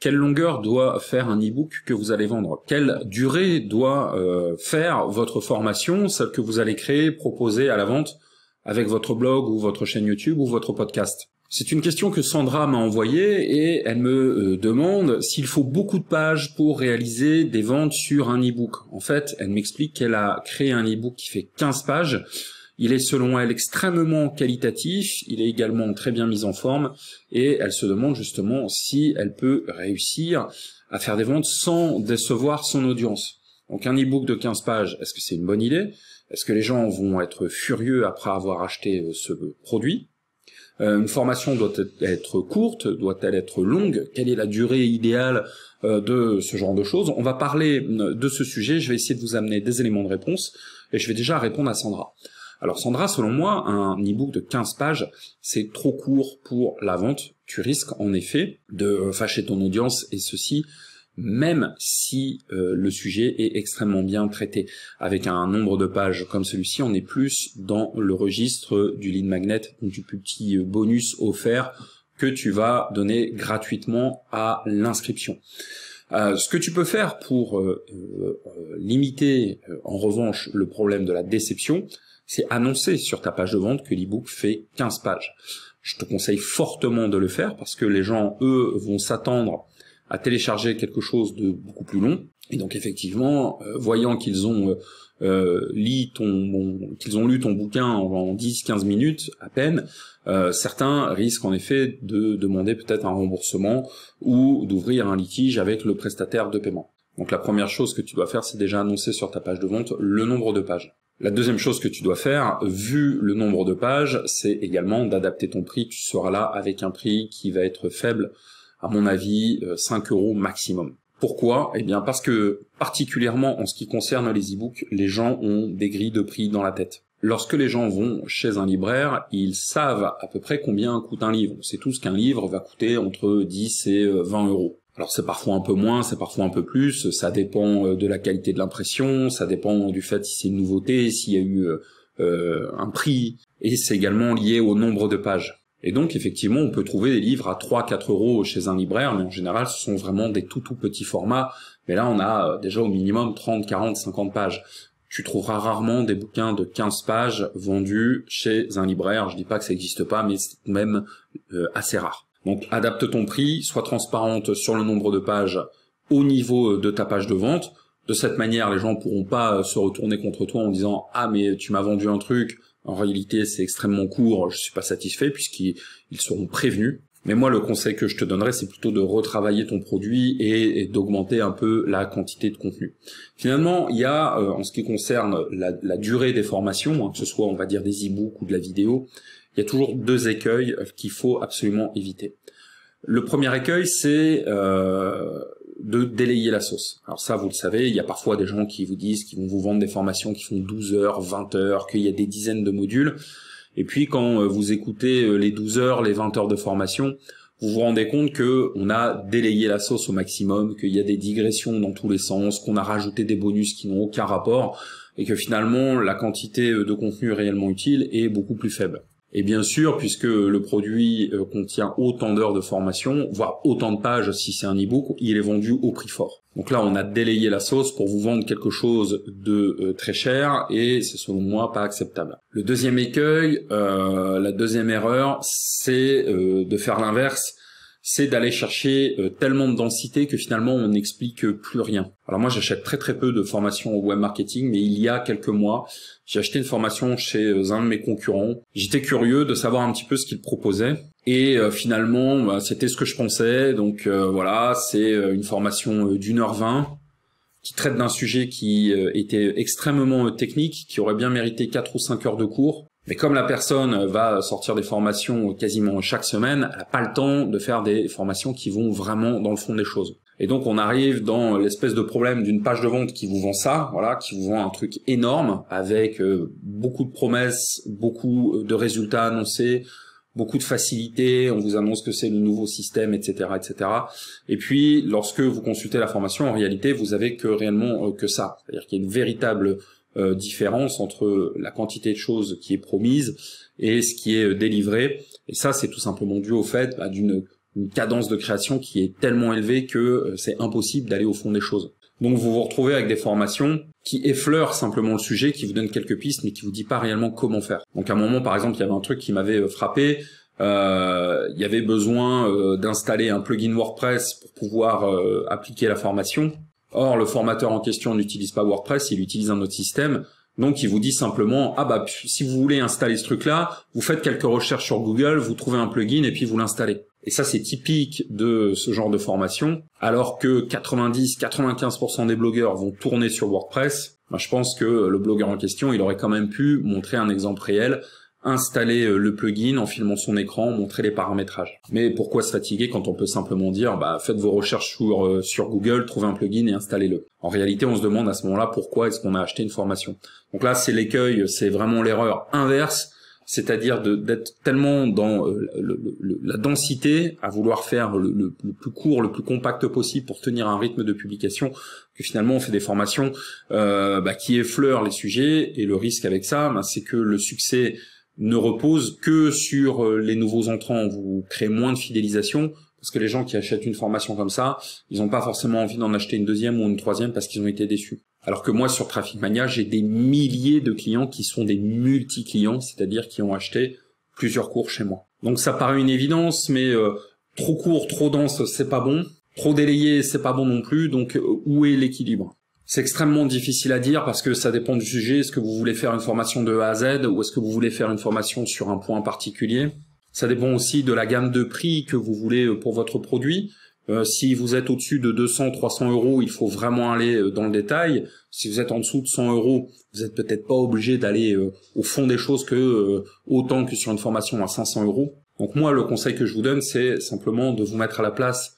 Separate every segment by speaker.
Speaker 1: quelle longueur doit faire un e-book que vous allez vendre Quelle durée doit euh, faire votre formation, celle que vous allez créer, proposer à la vente avec votre blog ou votre chaîne YouTube ou votre podcast C'est une question que Sandra m'a envoyée et elle me euh, demande s'il faut beaucoup de pages pour réaliser des ventes sur un e-book. En fait, elle m'explique qu'elle a créé un e-book qui fait 15 pages il est selon elle extrêmement qualitatif, il est également très bien mis en forme, et elle se demande justement si elle peut réussir à faire des ventes sans décevoir son audience. Donc un e-book de 15 pages, est-ce que c'est une bonne idée Est-ce que les gens vont être furieux après avoir acheté euh, ce produit euh, une formation doit e-, être courte, doit-elle être longue Quelle est la durée idéale euh, de ce genre de choses On va parler de ce sujet, je vais essayer de vous amener des éléments de réponse, et je vais déjà répondre à Sandra. Alors Sandra, selon moi, un e-book de 15 pages, c'est trop court pour la vente. Tu risques en effet de euh, fâcher ton audience et ceci même si euh, le sujet est extrêmement bien traité. Avec un nombre de pages comme celui-ci, on est plus dans le registre du lead magnet, du petit euh, bonus offert que tu vas donner gratuitement à l'inscription. ce que tu peux faire pour limiter en revanche le problème de la déception, c'est annoncer sur ta page de vente que l'ebook fait 15 pages. Je te conseille fortement de le faire parce que les gens, eux, vont s'attendre à télécharger quelque chose de beaucoup plus long. Et donc effectivement, euh, voyant qu'ils ont euh, euh, lu ton qu'ils ont lu ton bouquin en, en 10-15 minutes à peine, certains risquent en effet de demander peut-être un remboursement ou d'ouvrir un litige avec le prestataire de paiement. Donc la première chose que tu dois faire, c'est déjà annoncer sur ta page de vente le nombre de pages. La deuxième chose que tu dois faire, vu le nombre de pages, c'est également d'adapter ton prix. Tu seras là avec un prix qui va être faible, à mon avis, 5 euh, euros maximum. Pourquoi Eh bien parce que, particulièrement en ce qui concerne les e-books, les gens ont des grilles de prix dans la tête. Lorsque les gens vont chez un libraire, ils savent à peu près combien coûte un livre. c'est tout ce qu'un livre va coûter entre 10 et 20 euh, euros. Alors c'est parfois un peu moins, c'est parfois un peu plus, ça dépend euh, de la qualité de l'impression, ça dépend du fait si c'est une nouveauté, s'il y a eu euh, euh, un prix, et c'est également lié au nombre de pages. Et donc effectivement, on peut trouver des livres à 3-4 euros chez un libraire, mais en général ce sont vraiment des tout tout petits formats, mais là on a déjà au minimum 30, 40, 50 pages. Tu trouveras rarement des bouquins de 15 pages vendus chez un libraire, je dis pas que ça n'existe pas, mais c'est même assez rare. Donc adapte ton prix, sois transparente sur le nombre de pages au niveau euh, de ta page de vente. De cette manière, les gens pourront pas euh, se retourner contre toi en disant ah mais tu m'as vendu un truc. En réalité, c'est extrêmement court, je suis pas satisfait puisqu'ils seront prévenus. Mais moi, le conseil que je te donnerais, c'est plutôt de retravailler ton produit et, d'augmenter un peu la quantité de contenu. Finalement, il y a, euh, en ce qui concerne la, durée des formations, hein, que ce soit, on va dire, des e-books ou de la vidéo, il y a toujours deux écueils euh, qu'il faut absolument éviter. Le premier écueil, c'est euh, de délayer la sauce. Alors ça, vous le savez, il y a parfois des gens qui vous disent, qu'ils vont vous vendre des formations qui font 12 heures, 20 heures, qu'il y a des dizaines de modules. Et puis quand euh, vous écoutez les 12 heures, les 20 heures de formation, vous vous rendez compte que on a délayé la sauce au maximum, qu'il y a des digressions dans tous les sens, qu'on a rajouté des bonus qui n'ont aucun rapport, et que finalement la quantité de contenu réellement utile est beaucoup plus faible. Et bien sûr, puisque le produit euh, contient autant d'heures de formation, voire autant de pages si c'est un e-book, il est vendu au prix fort. Donc là, on a délayé la sauce pour vous vendre quelque chose de euh, très cher et c'est selon moi pas acceptable. Le deuxième écueil, euh, la deuxième erreur, c'est de faire l'inverse c'est d'aller chercher euh, tellement de densité que finalement on n'explique plus rien. Alors moi j'achète très très peu de formations au web marketing, mais il y a quelques mois j'ai acheté une formation chez euh, un de mes concurrents. J'étais curieux de savoir un petit peu ce qu'il proposait. Et euh, finalement, bah, c'était ce que je pensais. Donc voilà, c'est une formation d'une heure vingt qui traite d'un sujet qui était extrêmement technique, qui aurait bien mérité quatre ou cinq heures de cours. Mais comme la personne va sortir des formations quasiment chaque semaine, elle n'a pas le temps de faire des formations qui vont vraiment dans le fond des choses. Et donc on arrive dans l'espèce de problème d'une page de vente qui vous vend ça, voilà, qui vous vend un truc énorme avec euh, beaucoup de promesses, beaucoup de résultats annoncés, beaucoup de facilité, on vous annonce que c'est le nouveau système, etc., etc. Et puis, lorsque vous consultez la formation, en réalité, vous avez que réellement euh, que ça. C'est-à-dire qu'il y a une véritable euh, différence entre la quantité de choses qui est promise et ce qui est euh, délivré. Et ça, c'est tout simplement dû au fait bah, d'une cadence de création qui est tellement élevée que euh, c'est impossible d'aller au fond des choses. Donc vous vous retrouvez avec des formations qui effleurent simplement le sujet, qui vous donnent quelques pistes, mais qui vous dit pas réellement comment faire. Donc à un moment, par exemple, il y avait un truc qui m'avait frappé. il y avait besoin d'installer un plugin WordPress pour pouvoir appliquer la formation. Or, le formateur en question n'utilise pas WordPress, il utilise un autre système. Donc, il vous dit simplement, ah bah, si vous voulez installer ce truc-là, vous faites quelques recherches sur Google, vous trouvez un plugin et puis vous l'installez. Et ça, c'est typique de ce genre de formation. Alors que 90-95% des blogueurs vont tourner sur WordPress, bah, je pense que le blogueur en question, il aurait quand même pu montrer un exemple réel installer euh, le plugin en filmant son écran, montrer les paramétrages. Mais pourquoi se fatiguer quand on peut simplement dire bah, faites vos recherches sur, euh, sur Google, trouvez un plugin et installez-le. En réalité, on se demande à ce moment-là pourquoi est-ce qu'on a acheté une formation. Donc là, c'est l'écueil, c'est vraiment l'erreur inverse, c'est-à-dire d'être tellement dans euh, la densité, à vouloir faire le, plus court, le plus compact possible pour tenir un rythme de publication, que finalement on fait des formations bah, qui effleurent les sujets, et le risque avec ça, bah, c'est que le succès ne repose que sur euh, les nouveaux entrants. Vous créez moins de fidélisation parce que les gens qui achètent une formation comme ça, ils n'ont pas forcément envie d'en acheter une deuxième ou une troisième parce qu'ils ont été déçus. Alors que moi, sur Traffic Mania, j'ai des milliers de clients qui sont des multi-clients, c'est-à-dire qui ont acheté plusieurs cours chez moi. Donc ça paraît une évidence, mais euh, trop court, trop dense, c'est pas bon. Trop délayé, c'est pas bon non plus. Donc euh, où est l'équilibre c'est extrêmement difficile à dire parce que ça dépend du sujet. Est-ce que vous voulez faire une formation de A à Z ou est-ce que vous voulez faire une formation sur un point particulier Ça dépend aussi de la gamme de prix que vous voulez euh, pour votre produit. Euh, si vous êtes au-dessus de 200, 300 euros, il faut vraiment aller euh, dans le détail. Si vous êtes en dessous de 100 euros, vous n'êtes peut-être pas obligé d'aller au fond des choses que autant que sur une formation à 500 euros. Donc moi, le conseil que je vous donne, c'est simplement de vous mettre à la place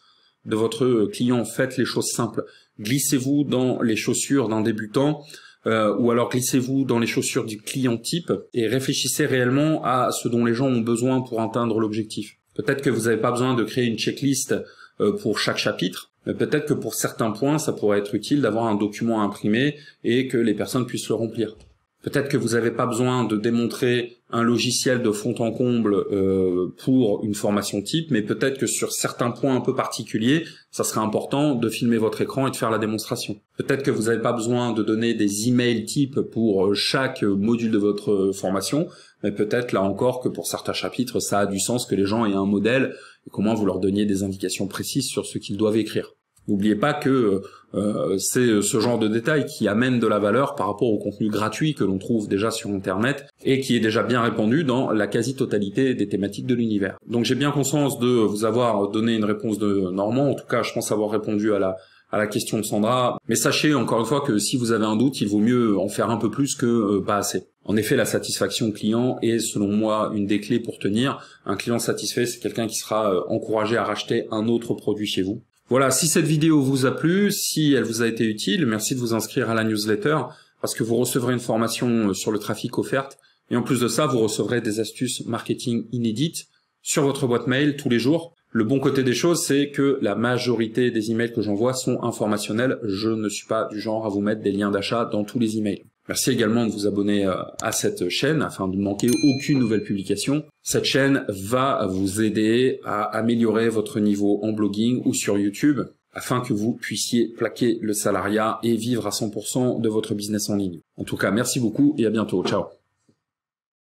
Speaker 1: de votre client. Faites les choses simples glissez-vous dans les chaussures d'un débutant euh, ou alors glissez-vous dans les chaussures du client type et réfléchissez réellement à ce dont les gens ont besoin pour atteindre l'objectif. Peut-être que vous n'avez pas besoin de créer une checklist euh, pour chaque chapitre, mais peut-être que pour certains points, ça pourrait être utile d'avoir un document à imprimer et que les personnes puissent le remplir. Peut-être que vous n'avez pas besoin de démontrer un logiciel de fond en comble euh, pour une formation type, mais peut-être que sur certains points un peu particuliers, ça serait important de filmer votre écran et de faire la démonstration. Peut-être que vous n'avez pas besoin de donner des emails types pour euh, chaque module de votre formation, mais peut-être là encore que pour certains chapitres, ça a du sens que les gens aient un modèle et comment vous leur donniez des indications précises sur ce qu'ils doivent écrire. N'oubliez pas que euh, c'est euh, ce genre de détail qui amène de la valeur par rapport au contenu gratuit que l'on trouve déjà sur Internet et qui est déjà bien répandu dans la quasi-totalité des thématiques de l'univers. Donc j'ai bien conscience de vous avoir donné une réponse de Normand, en tout cas je pense avoir répondu à la, à la question de Sandra, mais sachez encore une fois que si vous avez un doute, il vaut mieux en faire un peu plus que euh, pas assez. En effet, la satisfaction client est selon moi une des clés pour tenir. Un client satisfait, c'est quelqu'un qui sera encouragé à racheter un autre produit chez vous. Voilà, si cette vidéo vous a plu, si elle vous a été utile, merci de vous inscrire à la newsletter parce que vous recevrez une formation euh, sur le trafic offerte et en plus de ça, vous recevrez des astuces marketing inédites sur votre boîte mail tous les jours. Le bon côté des choses, c'est que la majorité des emails que j'envoie sont informationnels. Je ne suis pas du genre à vous mettre des liens d'achat dans tous les emails. Merci également de vous abonner euh, à cette chaîne afin de ne manquer aucune nouvelle publication. Cette chaîne va vous aider à améliorer votre niveau en blogging ou sur YouTube afin que vous puissiez plaquer le salariat et vivre à 100% de votre business en ligne. En tout cas, merci beaucoup et à bientôt. Ciao